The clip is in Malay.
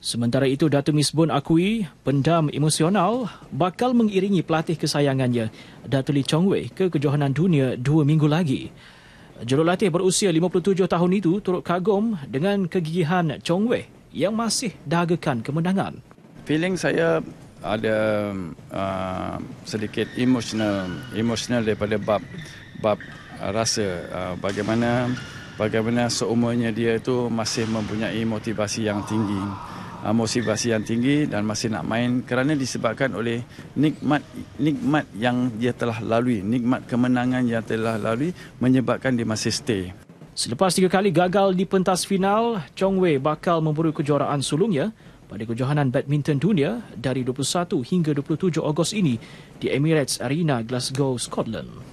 Sementara itu, Datu Misbun akui pendam emosional bakal mengiringi pelatih kesayangannya, Datu Li Chong Wei, ke kejohanan dunia dua minggu lagi. Jurulatih berusia 57 tahun itu turut kagum dengan kegigihan Chong Wei yang masih dagakan kemenangan. Feeling saya ada uh, sedikit emosional emosional daripada bab bab uh, rasa uh, bagaimana bagaimana seumurnya dia itu masih mempunyai motivasi yang tinggi. Ah, motivasi yang tinggi dan masih nak main kerana disebabkan oleh nikmat nikmat yang dia telah lalui, nikmat kemenangan yang telah lalui menyebabkan dia masih stay. Selepas tiga kali gagal di pentas final, Chong Wei bakal memburu kejuaraan sulungnya pada kejohanan badminton dunia dari 21 hingga 27 Ogos ini di Emirates Arena Glasgow, Scotland.